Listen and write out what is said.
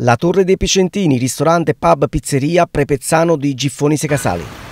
La Torre dei Picentini, ristorante, pub, pizzeria, Prepezzano di Giffoni Secasali.